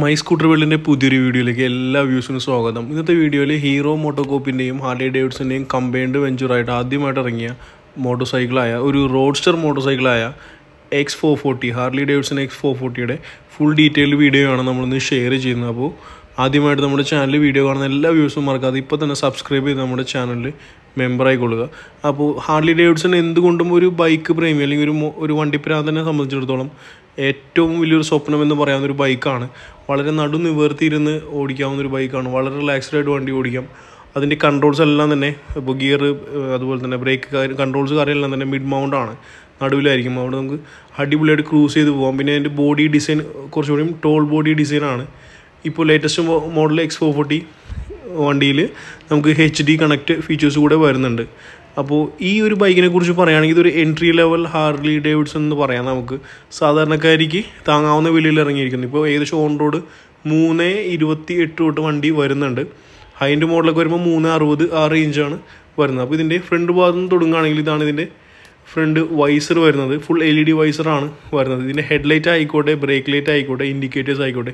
my scooter വേൾഡിൻ്റെ പുതിയൊരു വീഡിയോയിലേക്ക് എല്ലാ വ്യൂസിനും സ്വാഗതം ഇന്നത്തെ വീഡിയോയിൽ ഹീറോ മോട്ടോകോപ്പിൻ്റെയും ഹാർഡി ഡേവിഡ്സിൻ്റെയും കമ്പൈൻഡ് വെഞ്ചറായിട്ട് ആദ്യമായിട്ട് ഇറങ്ങിയ മോട്ടോർ സൈക്കിളായ ഒരു റോഡ്സ്റ്റർ മോട്ടോർ സൈക്കിളായ X four forty Harley Davidson X four ഫോർട്ടിയുടെ ഫുൾ ഡീറ്റെയിൽഡ് വീഡിയോ ആണ് നമ്മളിന്ന് ഷെയർ ചെയ്യുന്നത് അപ്പോൾ ആദ്യമായിട്ട് നമ്മുടെ ചാനൽ വീഡിയോ കാണുന്ന എല്ലാ വ്യൂസും മറക്കാതെ ഇപ്പോൾ തന്നെ സബ്സ്ക്രൈബ് ചെയ്ത് നമ്മുടെ ചാനലിൽ മെമ്പർ കൊള്ളുക അപ്പോൾ ഹാർലി ഡേവിഡ്സൺ എന്തുകൊണ്ടും ഒരു ബൈക്ക് പ്രേമി അല്ലെങ്കിൽ ഒരു ഒരു വണ്ടിപ്രാന്തനെ സംബന്ധിച്ചിടത്തോളം ഏറ്റവും വലിയൊരു സ്വപ്നം എന്ന് പറയാവുന്ന ഒരു ബൈക്കാണ് വളരെ നടു നിവർത്തിയിരുന്ന് ഓടിക്കാവുന്ന ഒരു ബൈക്കാണ് വളരെ റിലാക്സ്ഡ് ആയിട്ട് വണ്ടി ഓടിക്കാം അതിൻ്റെ കൺട്രോൾസ് എല്ലാം തന്നെ ഇപ്പോൾ ഗിയർ അതുപോലെ തന്നെ ബ്രേക്ക് കാര്യം കൺട്രോൾസ് കാര്യമെല്ലാം തന്നെ മിഡ് മൗണ്ട് ആണ് നടുവിലായിരിക്കും അവിടെ നമുക്ക് അടിപൊളിയായിട്ട് ക്രൂസ് ചെയ്ത് പോകാം പിന്നെ അതിൻ്റെ ബോഡി ഡിസൈൻ കുറച്ചുകൂടിയും ടോൾ ബോഡി ഡിസൈനാണ് ഇപ്പോൾ latest model X four forty വണ്ടിയിൽ നമുക്ക് എച്ച് ഡി കണക്ട് ഫീച്ചേഴ്സ് കൂടെ വരുന്നുണ്ട് അപ്പോൾ ഈ ഒരു ബൈക്കിനെ കുറിച്ച് പറയുകയാണെങ്കിൽ ഇതൊരു എൻട്രി ലെവൽ ഹാർലി ഡേവിഡ്സൺ എന്ന് പറയാം നമുക്ക് സാധാരണക്കാരിക്ക് താങ്ങാവുന്ന വിലയിൽ ഇറങ്ങിയിരിക്കുന്നു ഇപ്പോൾ ഏകദേശം ഓൺ റോഡ് മൂന്ന് ഇരുപത്തി എട്ട് തൊട്ട് വണ്ടി വരുന്നുണ്ട് ഹൈൻഡ് മോഡലൊക്കെ വരുമ്പോൾ മൂന്ന് അറുപത് ആ റേഞ്ചാണ് വരുന്നത് അപ്പോൾ ഇതിൻ്റെ ഫ്രണ്ട് ഭാഗത്ത് നിന്ന് തുടങ്ങുകയാണെങ്കിൽ ഇതാണ് ഇതിൻ്റെ ഫ്രണ്ട് വൈസർ വരുന്നത് ഫുൾ എൽ ഇ ഡി വൈസറാണ് വരുന്നത് ഇതിൻ്റെ ഹെഡ് ലൈറ്റ് ആയിക്കോട്ടെ ബ്രേക്ക് ലൈറ്റ് ആയിക്കോട്ടെ ഇൻഡിക്കേറ്റേഴ്സ് ആയിക്കോട്ടെ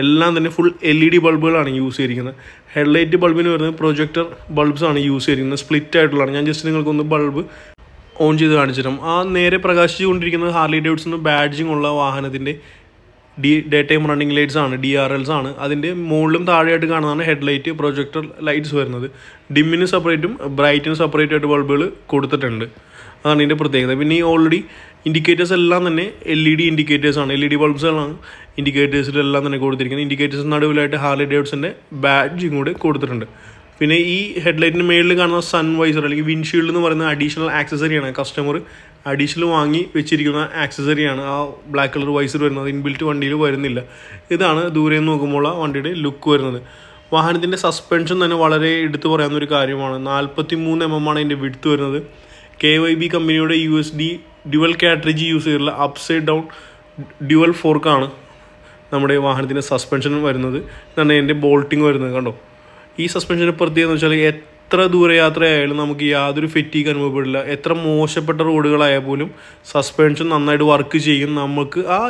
എല്ലാം തന്നെ ഫുൾ എൽ ഇ ഡി ബൾബുകളാണ് യൂസ് ചെയ്തിരിക്കുന്നത് ഹെഡ്ലൈറ്റ് ബൾബിന് വരുന്നത് പ്രൊജക്ടർ ബൾബ്സാണ് യൂസ് ചെയ്തിരിക്കുന്നത് സ്പ്ലിറ്റ് ആയിട്ടുള്ളതാണ് ഞാൻ ജസ്റ്റ് നിങ്ങൾക്കൊന്ന് ബൾബ് ഓൺ ചെയ്ത് കാണിച്ചു ആ നേരെ കൊണ്ടിരിക്കുന്നത് ഹാർലി ഡേവിഡ്സൺ ബാഡ്ജിങ് ഉള്ള വാഹനത്തിൻ്റെ the day time running lights ആണ് ഡി ആർ എൽസ് ആണ് അതിൻ്റെ മുകളിലും താഴെയായിട്ട് കാണുന്നതാണ് ഹെഡ് ലൈറ്റ് പ്രൊജക്ടർ ലൈറ്റ്സ് വരുന്നത് ഡിമ്മിന് സെപ്പറേറ്റും ബ്രൈറ്റിന് സെപ്പറേറ്റ് ആയിട്ട് ബൾബുകൾ കൊടുത്തിട്ടുണ്ട് അതാണ് ഇതിൻ്റെ പ്രത്യേകത പിന്നെ ഈ ഓൾറെഡി ഇൻഡിക്കേറ്റേഴ്സ് എല്ലാം തന്നെ എൽ ഇ ഡി ഇൻഡിക്കേറ്റേഴ്സാണ് എൽ ഇ ഡി ബൾബ്സുകളാണ് ഇൻഡിക്കേറ്റേഴ്സിലെല്ലാം തന്നെ കൊടുത്തിരിക്കുന്നത് ഇൻഡിക്കേറ്റേഴ്സ് നടുവിലായിട്ട് ഹാർലി ഡേവിഡ്സിൻ്റെ ബാഡ്ജും കൂടെ കൊടുത്തിട്ടുണ്ട് പിന്നെ ഈ ഹെഡ്ലൈറ്റിന് മേളിൽ കാണുന്ന സൺ വൈസർ അല്ലെങ്കിൽ വിൻഷീൽഡ് എന്ന് പറയുന്ന അഡീഷണൽ ആക്സസറിയാണ് കസ്റ്റമർ അഡീഷണൽ വാങ്ങി വെച്ചിരിക്കുന്ന ആക്സസറിയാണ് ആ ബ്ലാക്ക് കളർ വൈസർ വരുന്നത് ഇൻബിൽറ്റ് വണ്ടിയിൽ വരുന്നില്ല ഇതാണ് ദൂരെ നിന്ന് നോക്കുമ്പോൾ വണ്ടിയുടെ ലുക്ക് വരുന്നത് വാഹനത്തിൻ്റെ സസ്പെൻഷൻ തന്നെ വളരെ എടുത്തു പറയാവുന്ന ഒരു കാര്യമാണ് നാൽപ്പത്തി മൂന്ന് എം എം ആണ് അതിൻ്റെ വിടുത്ത് വരുന്നത് കെ വൈ ബി കമ്പനിയുടെ U S D dual cartridge use ചെയ്തിട്ടുള്ള അപ് സൈഡ് ഡൗൺ ഡ്യുവൽ ഫോർക്കാണ് നമ്മുടെ വാഹനത്തിൻ്റെ സസ്പെൻഷൻ വരുന്നത് എന്നാണ് എൻ്റെ ബോൾട്ടിങ് വരുന്നത് കണ്ടോ ഈ സസ്പെൻഷൻ്റെ പ്രത്യേകത എന്ന് വെച്ചാൽ എത്ര ദൂരയാത്രയായാലും നമുക്ക് യാതൊരു ഫെറ്റീക്ക് അനുഭവപ്പെടില്ല എത്ര മോശപ്പെട്ട റോഡുകളായാൽ പോലും സസ്പെൻഷൻ നന്നായിട്ട് വർക്ക് ചെയ്യും നമുക്ക് ആ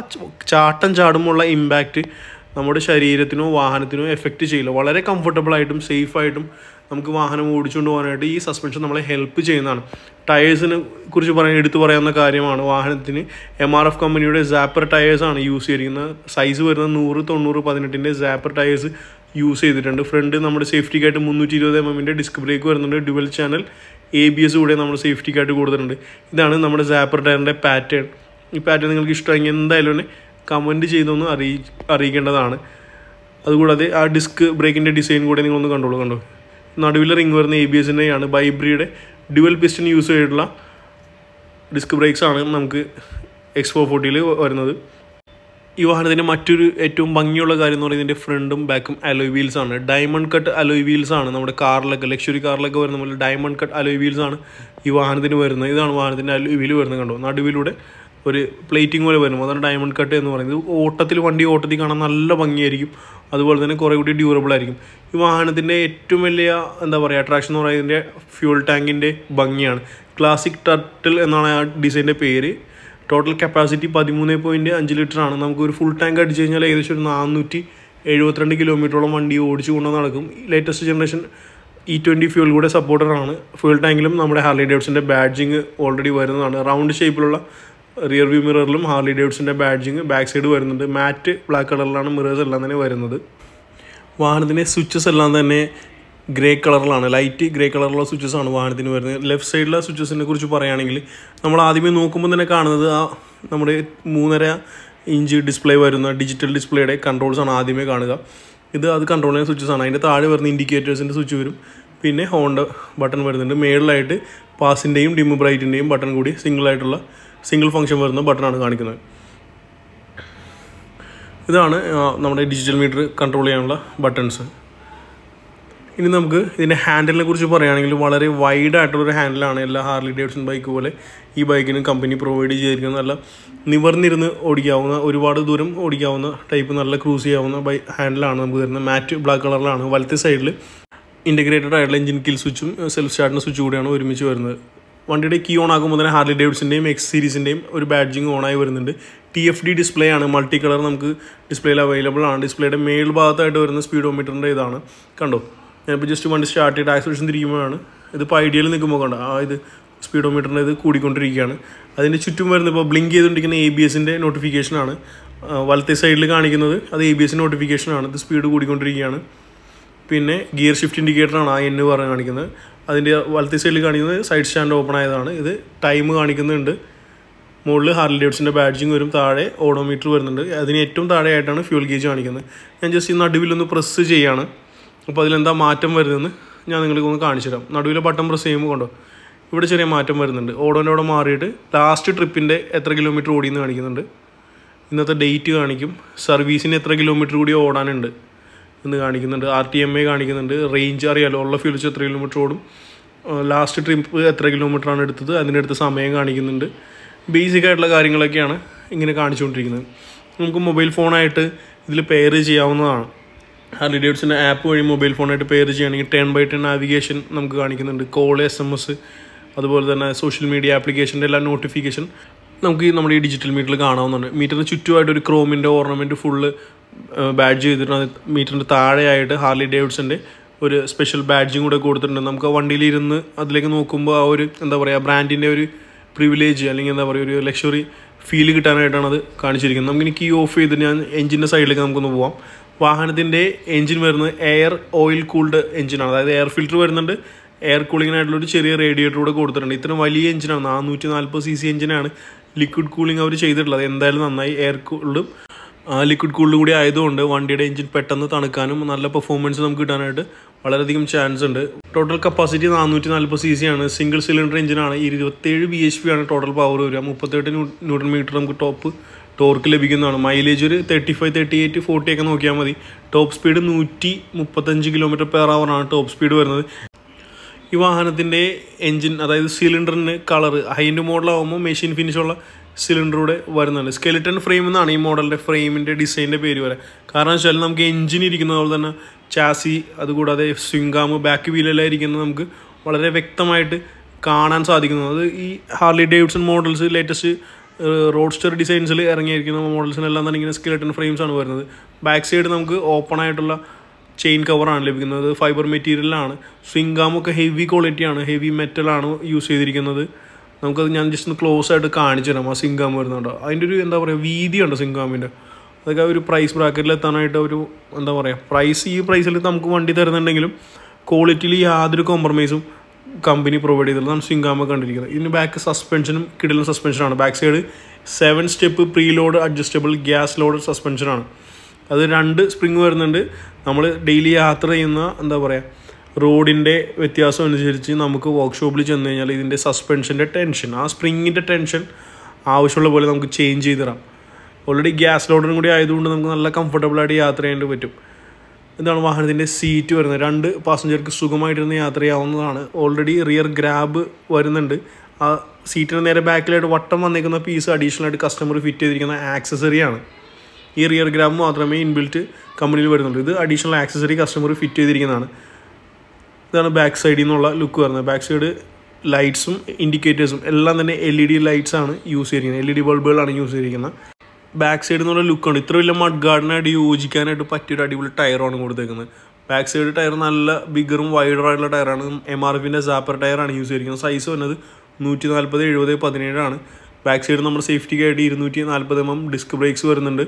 ചാട്ടം ചാടുമുള്ള ഇമ്പാക്റ്റ് നമ്മുടെ ശരീരത്തിനോ വാഹനത്തിനോ എഫക്റ്റ് ചെയ്യില്ല വളരെ കംഫർട്ടബിളായിട്ടും സേഫായിട്ടും നമുക്ക് വാഹനം ഓടിച്ചുകൊണ്ട് പോകാനായിട്ട് ഈ സസ്പെൻഷൻ നമ്മളെ ഹെൽപ്പ് ചെയ്യുന്നതാണ് ടയേഴ്സിനെ കുറിച്ച് പറയാൻ എടുത്തു പറയാവുന്ന കാര്യമാണ് വാഹനത്തിന് എം ആർ എഫ് കമ്പനിയുടെ സാപ്പർ ടയേഴ്സാണ് യൂസ് ചെയ്തിരിക്കുന്നത് സൈസ് വരുന്നത് നൂറ് തൊണ്ണൂറ് പതിനെട്ടിൻ്റെ സാപ്പർ ടയേഴ്സ് യൂസ് ചെയ്തിട്ടുണ്ട് ഫ്രണ്ട് നമ്മുടെ സേഫ്റ്റിക്കായിട്ട് മുന്നൂറ്റി ഇരുപത് എം എമ്മിൻ്റെ ഡിസ്ക് ബ്രേക്ക് വരുന്നുണ്ട് dual channel A B S കൂടെ നമ്മൾ സേഫ്റ്റിക്കായിട്ട് കൊടുത്തിട്ടുണ്ട് ഇതാണ് നമ്മുടെ സാപ്പർ ടയറിൻ്റെ പാറ്റേൺ ഈ പാറ്റേൺ നിങ്ങൾക്ക് ഇഷ്ടമെങ്കിൽ എന്തായാലും തന്നെ കമൻറ്റ് ചെയ്തൊന്ന് അറിയി അറിയിക്കേണ്ടതാണ് അതുകൂടാതെ ആ ഡിസ്ക് ബ്രേക്കിൻ്റെ ഡിസൈൻ കൂടെ നിങ്ങളൊന്ന് കണ്ടോളൂ കണ്ടോ നടുവിൽ റിംഗ് വരുന്ന എ ബി എസിൻ്റെയാണ് ബൈബ്രിയുടെ ഡ്യുവൽ പിസ്റ്റൺ യൂസ് ചെയ്തിട്ടുള്ള ഡിസ്ക് ബ്രേക്സ് ആണ് നമുക്ക് ഫോർ ഫോർട്ടിയിൽ വരുന്നത് ഈ വാഹനത്തിൻ്റെ മറ്റൊരു ഏറ്റവും ഭംഗിയുള്ള കാര്യം എന്ന് പറയുന്നത് ഇതിൻ്റെ ഫ്രണ്ടും ബാക്കും അലോയ് വീൽസ് ആണ് ഡയമണ്ട് കട്ട് അലോയ് വീൽസ് ആണ് നമ്മുടെ കാറിലൊക്കെ ലക്ഷറി കാറിലൊക്കെ വരുന്ന പോലെ ഡയമണ്ട് കട്ട് അലോയ് വീൽസ് ആണ് ഈ വാഹനത്തിന് വരുന്നത് ഇതാണ് വാഹനത്തിൻ്റെ അലോയ് വീൽ വരുന്നത് കണ്ടോ നടുവിലൂടെ ഒരു പ്ലേറ്റിംഗ് പോലെ വരുമ്പോൾ അതാണ് ഡയമണ്ട് കട്ട് എന്ന് പറയുന്നത് ഓട്ടത്തിൽ വണ്ടി ഓട്ടത്തിൽ കാണാൻ നല്ല ഭംഗിയായിരിക്കും അതുപോലെ തന്നെ കുറേ കൂടി ഡ്യൂറബിൾ ആയിരിക്കും ഈ വാഹനത്തിൻ്റെ ഏറ്റവും വലിയ എന്താ പറയുക അട്രാക്ഷൻ എന്ന് പറയുന്നതിൻ്റെ ഫ്യൂൾ ടാങ്കിൻ്റെ ഭംഗിയാണ് ക്ലാസിക് ടർട്ടിൽ എന്നാണ് ആ ഡിസൈൻ്റെ പേര് ടോട്ടൽ കപ്പാസിറ്റി പതിമൂന്ന് പോയിൻറ്റ് അഞ്ച് ലിറ്റർ ആണ് നമുക്ക് ഒരു ഫുൾ ടാങ്ക് അടിച്ച് കഴിഞ്ഞാൽ ഏകദേശം ഒരു നാനൂറ്റി എഴുപത്തിരണ്ട് കിലോമീറ്ററോളം വണ്ടി ഓടിച്ചു കൊണ്ട് നടക്കും latest generation E twenty fuel കൂടെ സപ്പോർട്ടറാണ് ഫ്യൂൽ ടാങ്കിലും നമ്മുടെ ഹാർലി ഡേവിഡ്സിൻ്റെ ബാഡ്ജിങ് ഓൾറെഡി വരുന്നതാണ് റൗണ്ട് ഷേപ്പിലുള്ള റിയർ വ്യൂ മിററിലും ഹാർലി ഡേവിഡ്സിൻ്റെ ബാഡ്ജിങ് ബാക്ക് സൈഡ് വരുന്നുണ്ട് മാറ്റ് ബ്ലാക്ക് കളറിലാണ് മിറേഴ്സ് എല്ലാം തന്നെ വരുന്നത് വാഹനത്തിൻ്റെ സ്വിച്ചസ് എല്ലാം തന്നെ ഗ്രേ കളറിലാണ് ലൈറ്റ് ഗ്രേ കളറിലുള്ള സ്വിച്ചസ് ആണ് വാഹനത്തിന് വരുന്നത് ലെഫ്റ്റ് സൈഡിലെ സ്വിച്ചസിനെ കുറിച്ച് പറയുകയാണെങ്കിൽ നമ്മൾ ആദ്യമേ നോക്കുമ്പോൾ തന്നെ കാണുന്നത് ആ നമ്മുടെ മൂന്നര ഇഞ്ച് ഡിസ്പ്ലേ വരുന്ന ഡിജിറ്റൽ ഡിസ്പ്ലേയുടെ കൺട്രോൾസ് ആണ് ആദ്യമേ കാണുക ഇത് അത് കൺട്രോൾ ചെയ്യുന്ന സ്വിച്ചസ് ആണ് അതിൻ്റെ താഴെ വരുന്ന ഇൻഡിക്കേറ്റേഴ്സിൻ്റെ സ്വിച്ച് വരും പിന്നെ ഹോണ്ട ബട്ടൺ വരുന്നുണ്ട് മേളിലായിട്ട് പാസിൻ്റെയും ഡിം ബ്രൈറ്റിൻ്റെയും ബട്ടൺ കൂടി സിംഗിളായിട്ടുള്ള സിംഗിൾ ഫംഗ്ഷൻ വരുന്ന ബട്ടണാണ് കാണിക്കുന്നത് ഇതാണ് നമ്മുടെ ഡിജിറ്റൽ മീറ്റർ കൺട്രോൾ ചെയ്യാനുള്ള ബട്ടൺസ് ഇനി നമുക്ക് ഇതിൻ്റെ ഹാൻഡിലിനെ കുറിച്ച് പറയുകയാണെങ്കിൽ വളരെ വൈഡ് ആയിട്ടുള്ളൊരു ഹാൻഡിലാണ് എല്ലാ ഹാർലി ഡേവിഡ്സൺ ബൈക്ക് പോലെ ഈ ബൈക്കിന് കമ്പനി പ്രൊവൈഡ് ചെയ്തിരിക്കുന്ന നല്ല നിവർന്നിരുന്ന് ഓടിക്കാവുന്ന ഒരുപാട് ദൂരം ഓടിക്കാവുന്ന ടൈപ്പ് നല്ല ക്രൂസ് ചെയ്യാവുന്ന ബൈ ഹാൻഡിലാണ് നമുക്ക് തരുന്നത് മാറ്റ് ബ്ലാക്ക് കളറിലാണ് വലത്തെ സൈഡിൽ ഇൻ്റഗ്രേറ്റഡ് ആയിട്ടുള്ള എഞ്ചിൻ കിൽ സ്വിച്ചും സെൽഫ് സ്റ്റാർട്ടിൻ്റെ സ്വിച്ചും കൂടിയാണ് ഒരുമിച്ച് വരുന്നത് വണ്ടിയുടെ കീ ഓൺ ആകുമ്പോൾ തന്നെ ഹാർലി ഡേവിഡ്സിൻ്റെയും എക്സ് സീരീസിൻ്റെയും ഒരു ബാഡ്ജിങ് ഓണായി വരുന്നുണ്ട് ടി എഫ് ഡി ഡിസ്പ്ലേ ആണ് മൾട്ടി കളർ നമുക്ക് ഡിസ്പ്ലേയിൽ അവൈലബിൾ ആണ് ഡിസ്പ്ലേയുടെ മേൽ ഭാഗത്തായിട്ട് വരുന്ന സ്പീഡോമീറ്ററിൻ്റെ ഇതാണ് കണ്ടോ ഞാനിപ്പോൾ ജസ്റ്റ് വണ്ടി സ്റ്റാർട്ട് ചെയ്ത് ആക്സിലേഷൻ തിരിക്കുമ്പോഴാണ് ഇതിപ്പോൾ ഐഡിയയിൽ നിൽക്കുമ്പോൾ കണ്ടോ ആ ഇത് സ്പീഡോമീറ്ററിൻ്റെ ഇത് കൂടിക്കൊണ്ടിരിക്കുകയാണ് അതിൻ്റെ ചുറ്റും വരുന്ന ഇപ്പോൾ ബ്ലിങ്ക് ചെയ്തുകൊണ്ടിരിക്കുന്ന എ ബി എസിൻ്റെ നോട്ടിഫിക്കേഷനാണ് വലത്തെ സൈഡിൽ കാണിക്കുന്നത് അത് എ ബി എസിൻ്റെ നോട്ടിഫിക്കേഷനാണ് ഇത് സ്പീഡ് കൂടിക്കൊണ്ടിരിക്കുകയാണ് പിന്നെ ഗിയർ ഷിഫ്റ്റ് ഇൻഡിക്കേറ്ററാണ് ആ എന്ന് പറഞ്ഞ് കാണിക്കുന്നത് അതിൻ്റെ വലത്തെ സൈഡിൽ കാണിക്കുന്നത് സൈഡ് സ്റ്റാൻഡ് ഓപ്പൺ ആയതാണ് ഇത് ടൈം കാണിക്കുന്നുണ്ട് മുകളിൽ ഹാർലി ഡേവിഡ്സിൻ്റെ ബാഡ്ജിങ് വരും താഴെ ഓഡോമീറ്റർ വരുന്നുണ്ട് അതിന് ഏറ്റവും താഴെയായിട്ടാണ് ഫ്യൂൽ ഗേജ് കാണിക്കുന്നത് ഞാൻ ജസ്റ്റ് ഈ നടുവിലൊന്ന് പ്രസ് ചെയ്യാണ് അപ്പോൾ അതിലെന്താ മാറ്റം വരുന്നതെന്ന് ഞാൻ നിങ്ങൾക്ക് ഒന്ന് കാണിച്ചു തരാം നടുവിലെ ബട്ടൺ പ്രസ് ചെയ്യുമ്പോൾ കൊണ്ടോ ഇവിടെ ചെറിയ മാറ്റം വരുന്നുണ്ട് ഓടോൻ്റെ അവിടെ മാറിയിട്ട് ലാസ്റ്റ് ട്രിപ്പിൻ്റെ എത്ര കിലോമീറ്റർ ഓടിയെന്ന് കാണിക്കുന്നുണ്ട് ഇന്നത്തെ ഡേറ്റ് കാണിക്കും സർവീസിന് എത്ര കിലോമീറ്റർ കൂടി ഓടാനുണ്ട് എന്ന് കാണിക്കുന്നുണ്ട് ആർ ടി എം എ കാണിക്കുന്നുണ്ട് റേഞ്ച് അറിയാലോ ഉള്ള ഫ്യൂൽസ് എത്ര കിലോമീറ്റർ ഓടും ലാസ്റ്റ് ട്രിപ്പ് എത്ര കിലോമീറ്റർ ആണ് എടുത്തത് അതിനടുത്ത് സമയം കാണിക്കുന്നുണ്ട് ബേസിക് ആയിട്ടുള്ള കാര്യങ്ങളൊക്കെയാണ് ഇങ്ങനെ കാണിച്ചുകൊണ്ടിരിക്കുന്നത് നമുക്ക് മൊബൈൽ ഫോണായിട്ട് ഇതിൽ പെയർ ചെയ്യാവുന്നതാണ് ഹാർലി ഡേവിഡ്സിൻ്റെ ആപ്പ് വഴി മൊബൈൽ ഫോണായിട്ട് പെയർ ചെയ്യുകയാണെങ്കിൽ ടെൻ ബൈ ടെൻ നാവിഗേഷൻ നമുക്ക് കാണിക്കുന്നുണ്ട് കോൾ എസ് എം എസ് അതുപോലെ തന്നെ സോഷ്യൽ മീഡിയ ആപ്ലിക്കേഷൻ്റെ എല്ലാ നോട്ടിഫിക്കേഷൻ നമുക്ക് നമ്മുടെ ഈ ഡിജിറ്റൽ മീറ്ററിൽ കാണാവുന്നുണ്ട് മീറ്ററിന് ചുറ്റുമായിട്ട് ഒരു ക്രോമിൻ്റെ ഓർണമെൻറ്റ് ഫുള്ള് ബാഡ്ജ് ചെയ്തിട്ടുണ്ട് മീറ്ററിൻ്റെ താഴെയായിട്ട് ഹാർലി ഡേവിഡ്സിൻ്റെ ഒരു സ്പെഷ്യൽ ബാഡ്ജും കൂടെ കൊടുത്തിട്ടുണ്ട് നമുക്ക് ആ വണ്ടിയിലിരുന്ന് അതിലേക്ക് നോക്കുമ്പോൾ ആ ഒരു എന്താ പറയുക ബ്രാൻഡിൻ്റെ ഒരു പ്രിവിലേജ് അല്ലെങ്കിൽ എന്താ പറയുക ഒരു ലക്ഷറി ഫീൽ കിട്ടാനായിട്ടാണ് അത് കാണിച്ചിരിക്കുന്നത് നമുക്കിനി കീ ഓഫ് ചെയ്ത് ഞാൻ എഞ്ചിൻ്റെ സൈഡിലേക്ക് നമുക്കൊന്ന് പോവാം വാഹനത്തിൻ്റെ എഞ്ചിൻ വരുന്നത് എയർ ഓയിൽ കൂൾഡ് എഞ്ചിനാണ് അതായത് എയർ ഫിൽറ്റർ വരുന്നുണ്ട് എയർ കൂളിങ്ങിനായിട്ടുള്ളൊരു ചെറിയ റേഡിയേറ്റർ കൂടെ കൊടുത്തിട്ടുണ്ട് ഇത്ര വലിയ എഞ്ചിനാണ് നാനൂറ്റി നാൽപ്പത് സി സി എഞ്ചിനാണ് ലിക്വിഡ് കൂളിംഗ് അവർ ചെയ്തിട്ടുള്ളത് എന്തായാലും നന്നായി എയർ കൂൾഡും ലിക്വിഡ് കൂളിൽ കൂടി ആയതുകൊണ്ട് വണ്ടിയുടെ എഞ്ചിൻ പെട്ടെന്ന് തണുക്കാനും നല്ല പെർഫോമൻസ് നമുക്ക് കിട്ടാനായിട്ട് വളരെയധികം ചാൻസ് ഉണ്ട് ടോട്ടൽ കപ്പാസിറ്റി നാനൂറ്റി നാൽപ്പത് സി സി ആണ് സിംഗിൾ സിലിണ്ടർ എഞ്ചിനാണ് ഇരുപത്തേഴ് ബി എച്ച് പി ആണ് ടോട്ടൽ പവർ വരിക മുപ്പത്തെട്ട് ന്യൂട്ടൺ മീറ്റർ നമുക്ക് ടോപ്പ് ടോർക്ക് ലഭിക്കുന്നതാണ് മൈലേജ് ഒരു thirty five thirty eight forty ഒക്കെ നോക്കിയാൽ മതി ടോപ്പ് സ്പീഡ് നൂറ്റി മുപ്പത്തഞ്ച് കിലോമീറ്റർ പെർ ആണ് ടോപ്പ് സ്പീഡ് വരുന്നത് ഈ വാഹനത്തിൻ്റെ എഞ്ചിൻ അതായത് സിലിണ്ടറിന് കളർ ഹൈൻഡ് മോഡലാകുമ്പോൾ മെഷീൻ ഫിനിഷുള്ള സിലിണ്ടറൂടെ വരുന്നുണ്ട് സ്കെലിറ്റൺ ഫ്രെയിം എന്നാണ് ഈ മോഡലിൻ്റെ ഫ്രെയിമിൻ്റെ ഡിസൈനിൻ്റെ പേര് വരെ കാരണം വെച്ചാൽ നമുക്ക് എഞ്ചിൻ ഇരിക്കുന്ന പോലെ തന്നെ ചാസി അതുകൂടാതെ സ്വിങ്കാമ് ബാക്ക് വീലെല്ലാം ഇരിക്കുന്നത് നമുക്ക് വളരെ വ്യക്തമായിട്ട് കാണാൻ സാധിക്കുന്നത് അത് ഈ Harley Davidson models latest roadster ഡിസൈൻസിൽ ഇറങ്ങിയിരിക്കുന്ന മോഡൽസിനെല്ലാം തന്നെ ഇങ്ങനെ സ്കെലിറ്റൺ ഫ്രെയിംസ് ആണ് വരുന്നത് ബാക്ക് സൈഡ് നമുക്ക് ഓപ്പൺ ആയിട്ടുള്ള ചെയിൻ കവറാണ് ലഭിക്കുന്നത് ഫൈബർ മെറ്റീരിയലാണ് സ്വിങ്കാമൊക്കെ ഹെവി ക്വാളിറ്റിയാണ് ഹെവി മെറ്റലാണ് യൂസ് ചെയ്തിരിക്കുന്നത് നമുക്കത് ഞാൻ ജസ്റ്റ് ഒന്ന് ക്ലോസ് ആയിട്ട് കാണിച്ചു തരാം ആ സിംഗാം വരുന്നുണ്ട് അതിൻ്റെ ഒരു എന്താ പറയുക വീതിയുണ്ട് സിംഗാമിൻ്റെ അതൊക്കെ ഒരു പ്രൈസ് ബ്രാക്കറ്റിൽ എത്താനായിട്ട് ഒരു എന്താ പറയുക പ്രൈസ് ഈ പ്രൈസിൽ നമുക്ക് വണ്ടി തരുന്നുണ്ടെങ്കിലും ക്വാളിറ്റിയിൽ യാതൊരു കോംപ്രമൈസും കമ്പനി പ്രൊവൈഡ് ചെയ്തിട്ടുള്ളതാണ് സിംഗാമ കണ്ടിരിക്കുന്നത് ഇതിന് ബാക്ക് സസ്പെൻഷനും കിടിലും സസ്പെൻഷനാണ് back side seven step pre load adjustable gas load സസ്പെൻഷനാണ് അത് രണ്ട് സ്പ്രിങ് വരുന്നുണ്ട് നമ്മൾ ഡെയിലി യാത്ര ചെയ്യുന്ന എന്താ പറയുക റോഡിൻ്റെ വ്യത്യാസം അനുസരിച്ച് നമുക്ക് വർക്ക്ഷോപ്പിൽ ചെന്ന് കഴിഞ്ഞാൽ ഇതിൻ്റെ സസ്പെൻഷൻ്റെ ടെൻഷൻ ആ സ്പ്രിങ്ങിൻ്റെ ടെൻഷൻ ആവശ്യമുള്ള പോലെ നമുക്ക് ചേഞ്ച് ചെയ്ത് തരാം ഓൾറെഡി ഗ്യാസ് ലോഡറും കൂടി ആയതുകൊണ്ട് നമുക്ക് നല്ല കംഫർട്ടബിളായിട്ട് യാത്ര ചെയ്യേണ്ടി പറ്റും എന്താണ് വാഹനത്തിൻ്റെ സീറ്റ് വരുന്നത് രണ്ട് പാസഞ്ചർക്ക് സുഖമായിട്ടിരുന്ന് യാത്ര ചെയ്യാവുന്നതാണ് ഓൾറെഡി റിയർ ഗ്രാബ് വരുന്നുണ്ട് ആ സീറ്റിന് നേരെ ബാക്കിലായിട്ട് വട്ടം വന്നേക്കുന്ന പീസ് അഡീഷണലായിട്ട് കസ്റ്റമർ ഫിറ്റ് ചെയ്തിരിക്കുന്ന ആക്സസറിയാണ് ഈ റിയർ ഗ്രാബ് മാത്രമേ ഇൻബിൽറ്റ് കമ്പനിയിൽ വരുന്നുള്ളൂ ഇത് അഡീഷണൽ ആക്സസറി കസ്റ്റമർ ഫിറ്റ് ചെയ്തിരിക്കുന്നതാണ് ഇതാണ് ബാക്ക് സൈഡിൽ നിന്നുള്ള ലുക്ക് വരുന്നത് ബാക്ക് സൈഡ് ലൈറ്റ്സും ഇൻഡിക്കേറ്റേഴ്സും എല്ലാം തന്നെ എൽ ഇ ഡി ലൈറ്റ്സ് ആണ് യൂസ് ചെയ്തിരിക്കുന്നത് എൽ ഇ ഡി ബൾബുകളാണ് യൂസ് ചെയ്തിരിക്കുന്നത് ബാക്ക് സൈഡിൽ നിന്നുള്ള ലുക്കാണ് ഇത്ര വലിയ മഡ് ഗാർഡനായിട്ട് യോജിക്കാനായിട്ട് പറ്റിയൊരു അടിപൊളി ടയറാണ് കൊടുത്തേക്കുന്നത് ബാക്ക് സൈഡ് ടയർ നല്ല ബിഗറും വൈഡറായിട്ടുള്ള ടയറാണ് എം ആർ എഫിൻ്റെ സാപ്പർ ടയറാണ് യൂസ് ചെയ്തിരിക്കുന്നത് സൈസ് വന്നത് നൂറ്റി നാൽപ്പത് എഴുപത് പതിനേഴാണ് ബാക്ക് സൈഡ് നമ്മുടെ സേഫ്റ്റിക്കായിട്ട് ഇരുന്നൂറ്റി നാൽപ്പത് എം എം ഡിസ്ക് ബ്രേക്സ് വരുന്നുണ്ട്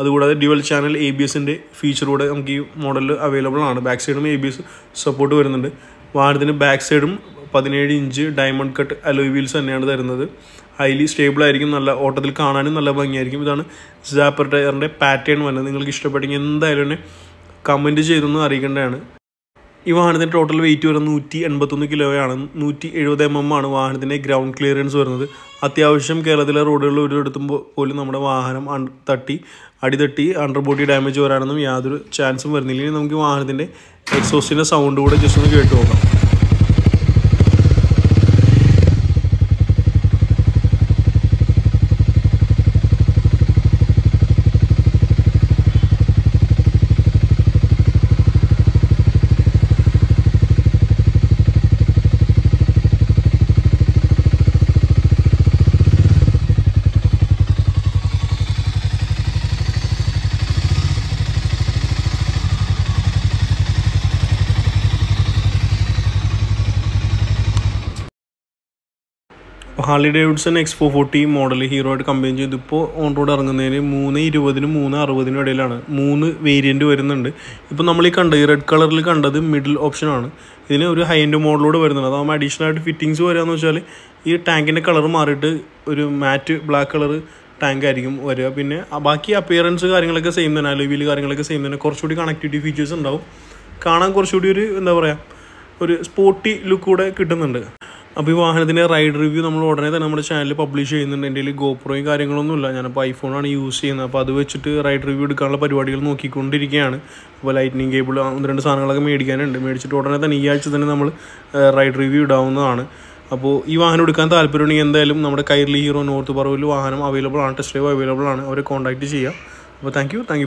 അതുകൂടാതെ ഡ്യുവൽ ചാനൽ എ ബി എസിൻ്റെ ഫീച്ചറൂടെ നമുക്ക് ഈ മോഡലിൽ അവൈലബിൾ ആണ് ബാക്ക് സൈഡും എ ബി എസ് സപ്പോർട്ട് വരുന്നുണ്ട് വാഹനത്തിന് ബാക്ക് സൈഡും പതിനേഴ് inch diamond cut alloy wheels തന്നെയാണ് തരുന്നത് ഹൈലി സ്റ്റേബിൾ ആയിരിക്കും നല്ല ഓട്ടത്തിൽ കാണാനും നല്ല ഭംഗിയായിരിക്കും ഇതാണ് സാപ്പർ ടയറിൻ്റെ പാറ്റേൺ വന്നത് നിങ്ങൾക്ക് ഇഷ്ടപ്പെട്ടെങ്കിൽ എന്തായാലും തന്നെ കമൻറ്റ് ചെയ്തൊന്നും അറിയിക്കേണ്ടതാണ് ഈ വാഹനത്തിൻ്റെ ടോട്ടൽ വെയിറ്റ് വരുന്നത് നൂറ്റി എൺപത്തൊന്ന് കിലോയാണ് നൂറ്റി എഴുപത് എം എം ആണ് വാഹനത്തിൻ്റെ ഗ്രൗണ്ട് ക്ലിയറൻസ് വരുന്നത് അത്യാവശ്യം കേരളത്തിലെ റോഡുകളിൽ എടുത്തുമ്പോൾ പോലും നമ്മുടെ വാഹനം തട്ടി അടിതട്ടി അണ്ടർ ബോഡി ഡാമേജ് വരാനൊന്നും യാതൊരു ചാൻസും വരുന്നില്ല ഇനി നമുക്ക് വാഹനത്തിൻ്റെ എക്സോസ്റ്റിൻ്റെ സൗണ്ട് കൂടെ ജസ്റ്റ് ഒന്ന് കേട്ട് നോക്കാം Harley Davidson X four forty model Hero ആയിട്ട് കമ്പയിൻ ചെയ്തു ഇപ്പോൾ ഓൺ റോഡ് ഇറങ്ങുന്നതിന് മൂന്ന് ഇരുപതിനും മൂന്ന് അറുപതിനും ഇടയിലാണ് മൂന്ന് വേരിയൻറ്റ് വരുന്നുണ്ട് ഇപ്പോൾ നമ്മൾ ഈ കണ്ടത് ഈ റെഡ് കളറിൽ കണ്ടത് മിഡിൽ ഓപ്ഷനാണ് ഇതിന് ഒരു ഹൈ എൻഡ് മോഡലോട് വരുന്നുണ്ട് അതാകുമ്പോൾ അഡീഷണൽ ആയിട്ട് ഫിറ്റിങ്സ് വരികയെന്ന് വെച്ചാൽ ഈ ടാങ്കിൻ്റെ കളർ മാറിയിട്ട് ഒരു മാറ്റ് ബ്ലാക്ക് കളർ ടാങ്ക് ആയിരിക്കും വരിക പിന്നെ ബാക്കി അപ്പിയറൻസ് കാര്യങ്ങളൊക്കെ സെയിം തന്നെ അലോവിയിൽ കാര്യങ്ങളൊക്കെ സെയിം തന്നെ കുറച്ചുകൂടി കണക്ടിവിറ്റി ഫീച്ചേഴ്സ് ഉണ്ടാവും കാണാൻ കുറച്ചുകൂടി ഒരു എന്താ പറയുക ഒരു സ്പോർട്ടി ലുക്ക് കൂടെ കിട്ടുന്നുണ്ട് അപ്പോൾ ഈ വാഹനത്തിൻ്റെ റൈഡ് റിവ്യൂ നമ്മൾ ഉടനെ തന്നെ നമ്മുടെ ചാനലിൽ പബ്ലിഷ് ചെയ്യുന്നുണ്ട് എൻ്റെ കയ്യിൽ ഗോപ്രോയും കാര്യങ്ങളൊന്നും ഇല്ല ഞാനിപ്പോൾ ഐഫോണാണ് യൂസ് ചെയ്യുന്നത് അപ്പോൾ അത് വെച്ചിട്ട് റൈഡ് റിവ്യൂ എടുക്കാനുള്ള പരിപാടികൾ നോക്കിക്കൊണ്ടിരിക്കുകയാണ് അപ്പോൾ ലൈറ്റ്നിങ് കേബിൾ ഒന്ന് രണ്ട് സാധനങ്ങളൊക്കെ മേടിക്കാനുണ്ട് മേടിച്ചിട്ട് ഉടനെ തന്നെ ഈ ആഴ്ച തന്നെ നമ്മൾ റൈഡ് റിവ്യൂ ഇടാവുന്നതാണ് അപ്പോൾ ഈ വാഹനം എടുക്കാൻ താല്പര്യമുണ്ടെങ്കിൽ എന്തായാലും നമ്മുടെ കൈരളി ഹീറോ നോർത്ത് പറവിൽ വാഹനം അവൈലബിൾ ആണ് ടെസ്റ്റ് ഡ്രൈവ് അവൈലബിൾ ആണ് അവരെ കോൺടാക്റ്റ് ചെയ്യാം അപ്പോൾ താങ്ക് യു താങ്ക്